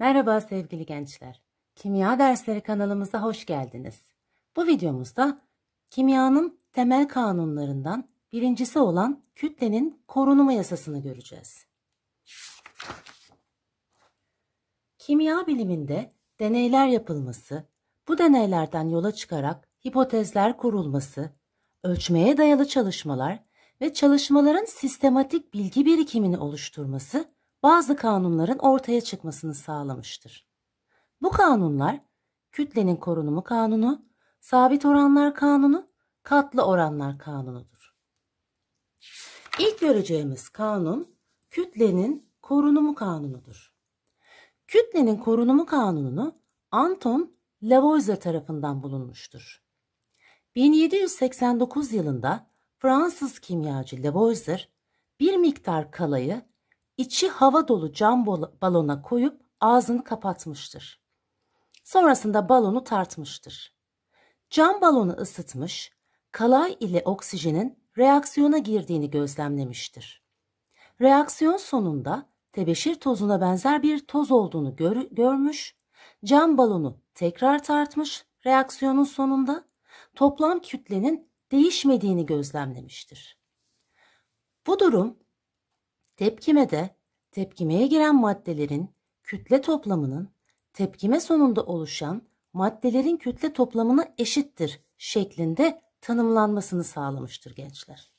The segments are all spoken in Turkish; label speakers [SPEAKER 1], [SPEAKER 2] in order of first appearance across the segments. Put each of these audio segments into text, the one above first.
[SPEAKER 1] Merhaba sevgili gençler. Kimya dersleri kanalımıza hoş geldiniz. Bu videomuzda kimyanın temel kanunlarından birincisi olan kütlenin korunma yasasını göreceğiz. Kimya biliminde deneyler yapılması, bu deneylerden yola çıkarak hipotezler kurulması, ölçmeye dayalı çalışmalar ve çalışmaların sistematik bilgi birikimini oluşturması bazı kanunların ortaya çıkmasını sağlamıştır. Bu kanunlar kütlenin korunumu kanunu, sabit oranlar kanunu, katlı oranlar kanunudur. İlk göreceğimiz kanun kütlenin korunumu kanunudur. Kütlenin korunumu kanununu Anton Lavoisier tarafından bulunmuştur. 1789 yılında Fransız kimyacı Lavoisier bir miktar kalayı içi hava dolu cam balona koyup ağzını kapatmıştır. Sonrasında balonu tartmıştır. Cam balonu ısıtmış, kalay ile oksijenin reaksiyona girdiğini gözlemlemiştir. Reaksiyon sonunda tebeşir tozuna benzer bir toz olduğunu gör, görmüş, cam balonu tekrar tartmış reaksiyonun sonunda toplam kütlenin değişmediğini gözlemlemiştir. Bu durum Tepkime de tepkimeye giren maddelerin kütle toplamının tepkime sonunda oluşan maddelerin kütle toplamına eşittir şeklinde tanımlanmasını sağlamıştır gençler.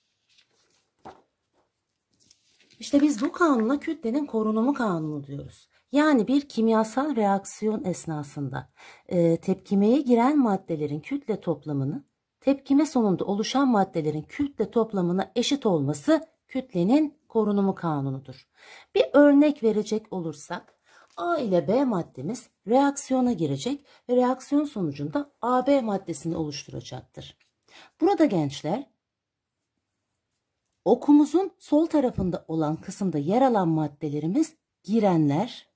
[SPEAKER 1] İşte biz bu kanuna kütlenin korunumu kanunu diyoruz. Yani bir kimyasal reaksiyon esnasında e, tepkimeye giren maddelerin kütle toplamını tepkime sonunda oluşan maddelerin kütle toplamına eşit olması kütlenin korunumu kanunudur. Bir örnek verecek olursak A ile B maddemiz reaksiyona girecek ve reaksiyon sonucunda AB maddesini oluşturacaktır. Burada gençler okumuzun sol tarafında olan kısımda yer alan maddelerimiz girenler,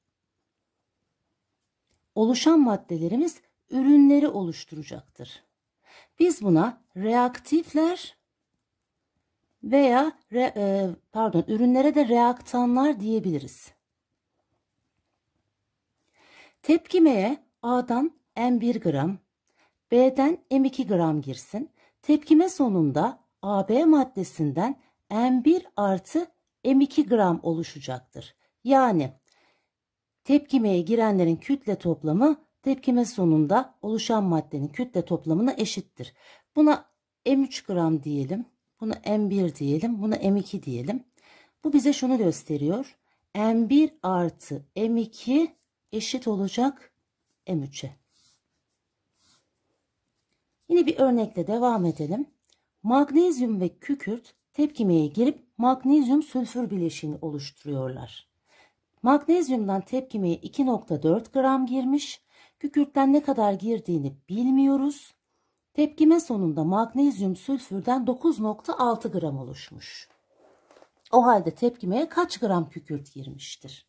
[SPEAKER 1] oluşan maddelerimiz ürünleri oluşturacaktır. Biz buna reaktifler veya re, e, pardon ürünlere de reaktanlar diyebiliriz. Tepkimeye A'dan M1 gram, B'den M2 gram girsin. Tepkime sonunda AB maddesinden M1 artı M2 gram oluşacaktır. Yani tepkimeye girenlerin kütle toplamı tepkime sonunda oluşan maddenin kütle toplamına eşittir. Buna M3 gram diyelim. Bunu M1 diyelim. Bunu M2 diyelim. Bu bize şunu gösteriyor. M1 artı M2 eşit olacak M3'e. Yine bir örnekle devam edelim. Magnezyum ve kükürt tepkimeye girip magnezyum sülfür bileşiğini oluşturuyorlar. Magnezyumdan tepkimeye 2.4 gram girmiş. Kükürtten ne kadar girdiğini bilmiyoruz. Tepkime sonunda magnezyum sülfürden 9.6 gram oluşmuş. O halde tepkimeye kaç gram kükürt girmiştir?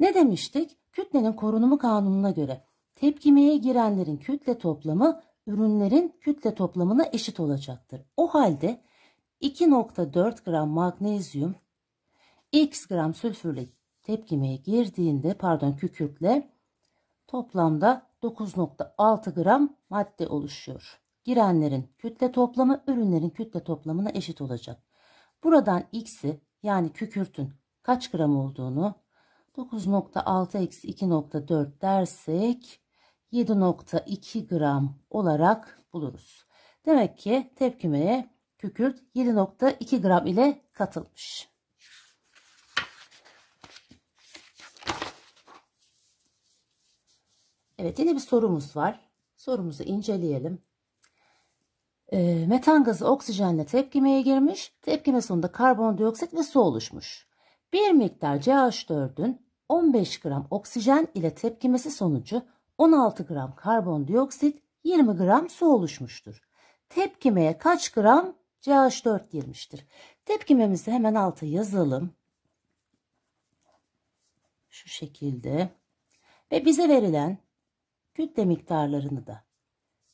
[SPEAKER 1] Ne demiştik? Kütlenin korunumu kanununa göre tepkimeye girenlerin kütle toplamı ürünlerin kütle toplamına eşit olacaktır. O halde 2.4 gram magnezyum x gram sülfürle tepkimeye girdiğinde pardon kükürtle toplamda 9.6 gram madde oluşuyor. Girenlerin kütle toplamı ürünlerin kütle toplamına eşit olacak. Buradan x'i yani kükürtün kaç gram olduğunu 9.6 eksi 2.4 dersek 7.2 gram olarak buluruz. Demek ki tepkimeye kükürt 7.2 gram ile katılmış. Evet yine bir sorumuz var. Sorumuzu inceleyelim. E, metan gazı oksijenle tepkimeye girmiş. Tepkime sonunda karbondioksit ve su oluşmuş. Bir miktar CH4'ün 15 gram oksijen ile tepkimesi sonucu 16 gram karbondioksit 20 gram su oluşmuştur. Tepkimeye kaç gram CH4 girmiştir? Tepkimemizi hemen altı yazalım. Şu şekilde. Ve bize verilen kütle miktarlarını da.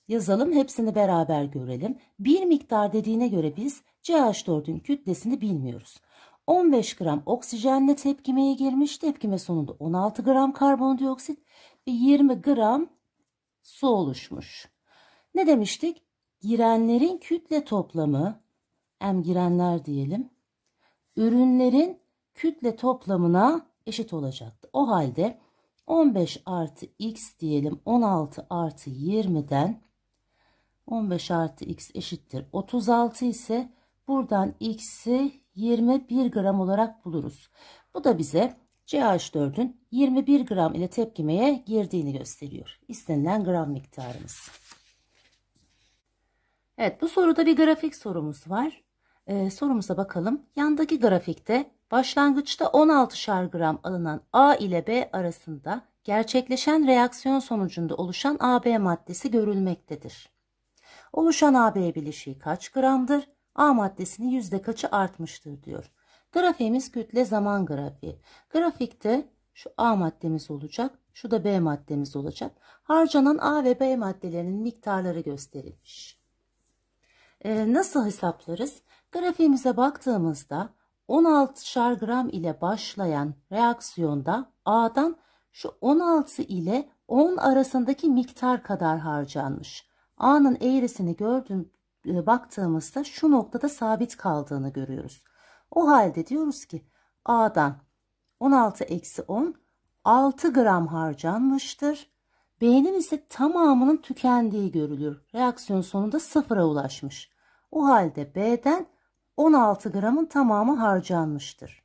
[SPEAKER 1] Yazalım hepsini beraber görelim. Bir miktar dediğine göre biz CH4'ün kütlesini bilmiyoruz. 15 gram oksijenle tepkimeye girmiş. Tepkime sonunda 16 gram karbondioksit ve 20 gram su oluşmuş. Ne demiştik? Girenlerin kütle toplamı, m girenler diyelim, ürünlerin kütle toplamına eşit olacaktı. O halde 15 artı x diyelim 16 artı 20'den 15 artı x eşittir 36 ise buradan x'i 21 gram olarak buluruz. Bu da bize CH4'ün 21 gram ile tepkimeye girdiğini gösteriyor. İstenilen gram miktarımız. Evet bu soruda bir grafik sorumuz var. Ee, sorumuza bakalım. Yandaki grafikte Başlangıçta 16'şar gram alınan A ile B arasında gerçekleşen reaksiyon sonucunda oluşan AB maddesi görülmektedir. Oluşan AB bileşiği kaç gramdır? A maddesini yüzde kaçı artmıştır diyor. Grafiğimiz kütle zaman grafiği. Grafikte şu A maddemiz olacak, şu da B maddemiz olacak. Harcanan A ve B maddelerinin miktarları gösterilmiş. Ee, nasıl hesaplarız? Grafiğimize baktığımızda 16 şar gram ile başlayan reaksiyonda A'dan şu 16 ile 10 arasındaki miktar kadar harcanmış. A'nın eğrisini gördüğüm, e, baktığımızda şu noktada sabit kaldığını görüyoruz. O halde diyoruz ki A'dan 16 eksi 10 6 gram harcanmıştır. B'nin ise tamamının tükendiği görülür. Reaksiyon sonunda sıfıra ulaşmış. O halde B'den 16 gramın tamamı harcanmıştır.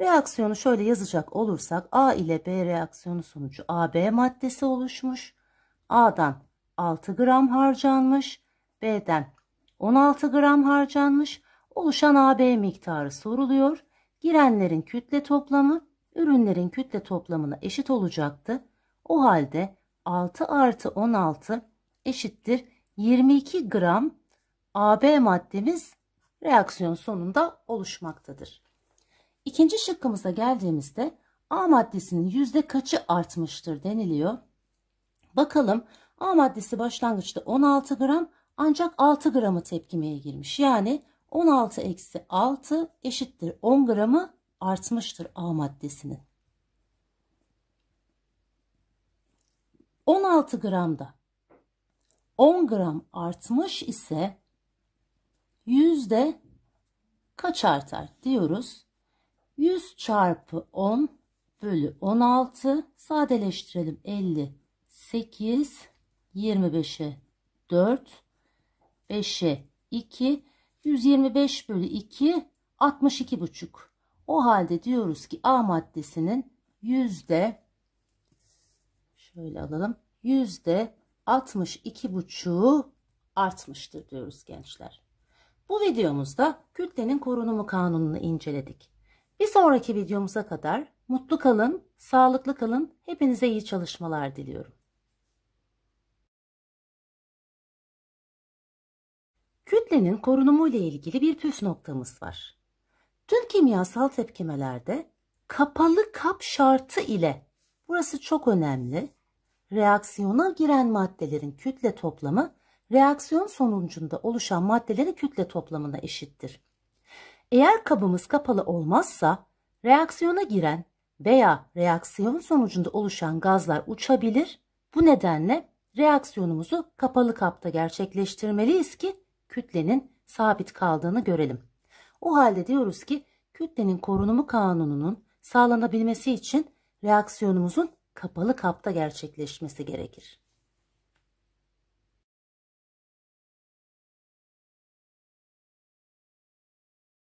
[SPEAKER 1] Reaksiyonu şöyle yazacak olursak A ile B reaksiyonu sonucu AB maddesi oluşmuş. A'dan 6 gram harcanmış. B'den 16 gram harcanmış. Oluşan AB miktarı soruluyor. Girenlerin kütle toplamı ürünlerin kütle toplamına eşit olacaktı. O halde 6 artı 16 eşittir 22 gram AB maddemiz reaksiyon sonunda oluşmaktadır. İkinci şıkkımıza geldiğimizde A maddesinin yüzde kaçı artmıştır deniliyor. Bakalım A maddesi başlangıçta 16 gram ancak 6 gramı tepkimeye girmiş. Yani 16 eksi 6 eşittir 10 gramı artmıştır A maddesinin. 16 gramda 10 gram artmış ise yüzde kaç artar diyoruz. 100 çarpı 10 bölü 16 sadeleştirelim 58 25'e 4 5'e 2 125 bölü 2 62 buçuk. O halde diyoruz ki A maddesinin yüzde şöyle alalım yüzde 62 buçuğu artmıştır diyoruz gençler. Bu videomuzda kütlenin korunumu kanununu inceledik. Bir sonraki videomuza kadar mutlu kalın, sağlıklı kalın, hepinize iyi çalışmalar diliyorum. Kütlenin korunumu ile ilgili bir püf noktamız var. Tüm kimyasal tepkimelerde kapalı kap şartı ile burası çok önemli. Reaksiyona giren maddelerin kütle toplamı reaksiyon sonucunda oluşan maddelerin kütle toplamına eşittir. Eğer kabımız kapalı olmazsa reaksiyona giren veya reaksiyon sonucunda oluşan gazlar uçabilir. Bu nedenle reaksiyonumuzu kapalı kapta gerçekleştirmeliyiz ki kütlenin sabit kaldığını görelim. O halde diyoruz ki kütlenin korunumu kanununun sağlanabilmesi için reaksiyonumuzun kapalı kapta gerçekleşmesi gerekir.